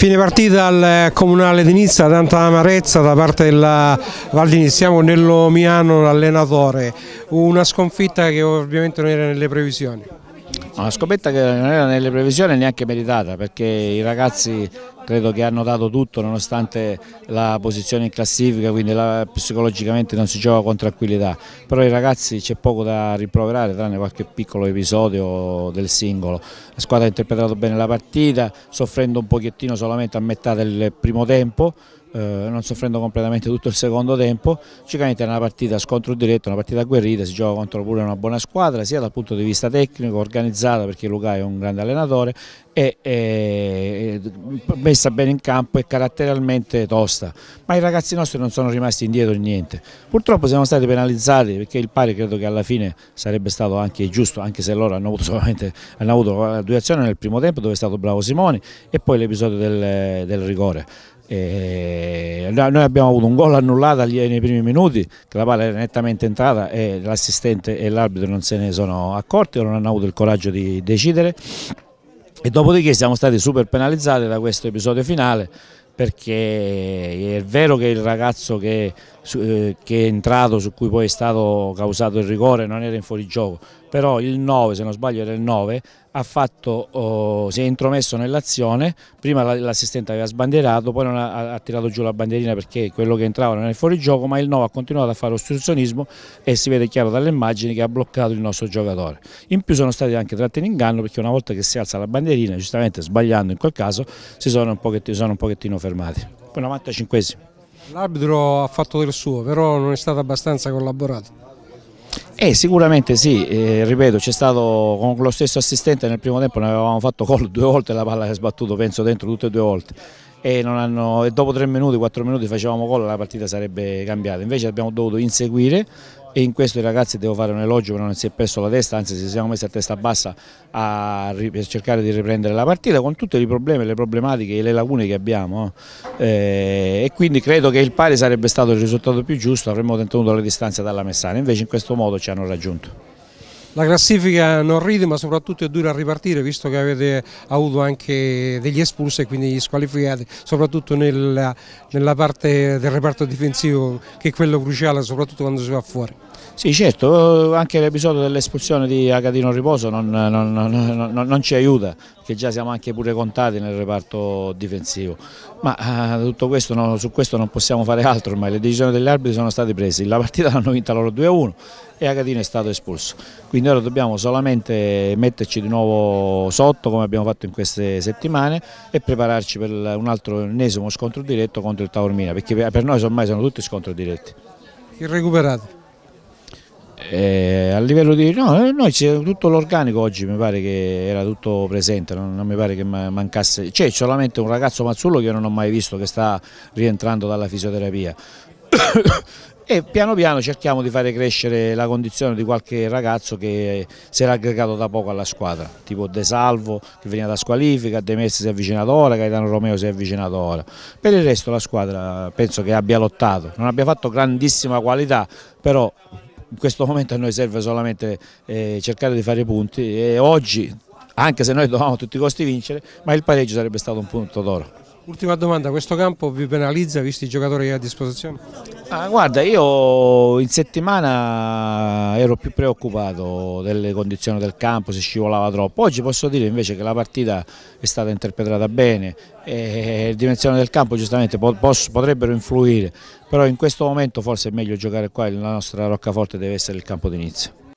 Fine partita al eh, Comunale di Nizza, tanta amarezza da parte della eh, Val di Siamo nello Miano, l'allenatore. Una sconfitta che ovviamente non era nelle previsioni. Una sconfitta che non era nelle previsioni neanche meritata perché i ragazzi credo che hanno dato tutto nonostante la posizione in classifica, quindi la, psicologicamente non si gioca con tranquillità, però i ragazzi c'è poco da riproverare tranne qualche piccolo episodio del singolo, la squadra ha interpretato bene la partita, soffrendo un pochettino solamente a metà del primo tempo, eh, non soffrendo completamente tutto il secondo tempo, Cicamente è una partita scontro diretto, una partita agguerrita, si gioca contro pure una buona squadra sia dal punto di vista tecnico, organizzata perché Luca è un grande allenatore e, e, messa bene in campo e caratterialmente tosta, ma i ragazzi nostri non sono rimasti indietro in niente. Purtroppo siamo stati penalizzati perché il pari credo che alla fine sarebbe stato anche giusto, anche se loro hanno avuto solamente hanno avuto eh, due azioni nel primo tempo dove è stato bravo Simoni e poi l'episodio del, del rigore. E noi abbiamo avuto un gol annullato nei primi minuti, che la palla era nettamente entrata e l'assistente e l'arbitro non se ne sono accorti o non hanno avuto il coraggio di decidere. E dopodiché siamo stati super penalizzati da questo episodio finale perché è vero che il ragazzo che, eh, che, è entrato, su cui poi è stato causato il rigore, non era in fuorigioco, però il 9, se non sbaglio era il 9, fatto, oh, si è intromesso nell'azione, prima l'assistente aveva sbandierato, poi non ha, ha, tirato giù la bandierina perché quello che entrava non era fuori gioco, ma il 9 ha continuato a fare ostruzionismo e si vede chiaro dalle immagini che ha bloccato il nostro giocatore. In più sono stati anche tratti in inganno perché una volta che si alza la bandierina, giustamente sbagliando in quel caso, si sono un pochettino, sono un pochettino fermati. Poi 95esimo. L'arbitro ha fatto del suo, però non è stato abbastanza collaborato. Eh, sicuramente sì, eh, ripeto c'è stato con lo stesso assistente nel primo tempo ne avevamo fatto gol due volte la palla che ha sbattuto, penso dentro tutte e due volte e, hanno, e dopo tre minuti, quattro minuti facevamo gol la partita sarebbe cambiata invece abbiamo dovuto inseguire e in questo ragazzi devo fare un elogio che non si è perso la testa, anzi si siamo messi a testa bassa a cercare di riprendere la partita con tutti i problemi, le problematiche e le lacune che abbiamo oh. eh, e quindi credo che il pari sarebbe stato il risultato più giusto, avremmo tenuto la distanza dalla Messana, invece in questo modo ci hanno raggiunto. La classifica non ride ma soprattutto è dura a ripartire visto che avete avuto anche degli espulsi e quindi gli squalificati soprattutto nella, nella parte del reparto difensivo che è quello cruciale soprattutto quando si va fuori. Sì certo, eh, anche l'episodio dell'espulsione di Agatino Riposo non, non, non, non, ci aiuta, che già siamo anche pure contati nel reparto difensivo, ma eh, questo, no, su questo non possiamo fare altro ormai, le decisioni degli arbitri sono state prese, la partita l'hanno vinta loro 2-1 e Agatino è stato espulso, quindi ora dobbiamo solamente metterci di nuovo sotto come abbiamo fatto in queste settimane e prepararci per un altro ennesimo scontro diretto contro il Taormina, perché per noi ormai sono tutti scontri diretti. Il recuperato? E eh, a livello di no, eh, noi c'è tutto l'organico oggi mi pare che era tutto presente, non, non mi pare che mancasse, c'è solamente un ragazzo Mazzullo che io non ho mai visto che sta rientrando dalla fisioterapia. e piano piano cerchiamo di fare crescere la condizione di qualche ragazzo che si era aggregato da poco alla squadra, tipo De Salvo che veniva da squalifica, De Messi si è avvicinato ora, Gaetano Romeo si è avvicinato ora. Per il resto la squadra penso che abbia lottato, non abbia fatto grandissima qualità, però in questo momento a noi serve solamente eh, cercare di fare punti e oggi, anche se noi dovevamo a tutti i costi vincere, ma il pareggio sarebbe stato un punto d'oro. Ultima domanda, questo campo vi penalizza visti i giocatori a disposizione? Ah, guarda, io in settimana ero più preoccupato delle condizioni del campo, se scivolava troppo. Oggi posso dire invece che la partita è stata interpretata bene e le dimensioni del campo giustamente potrebbero influire, però in questo momento forse è meglio giocare qua e la nostra roccaforte deve essere il campo d'inizio.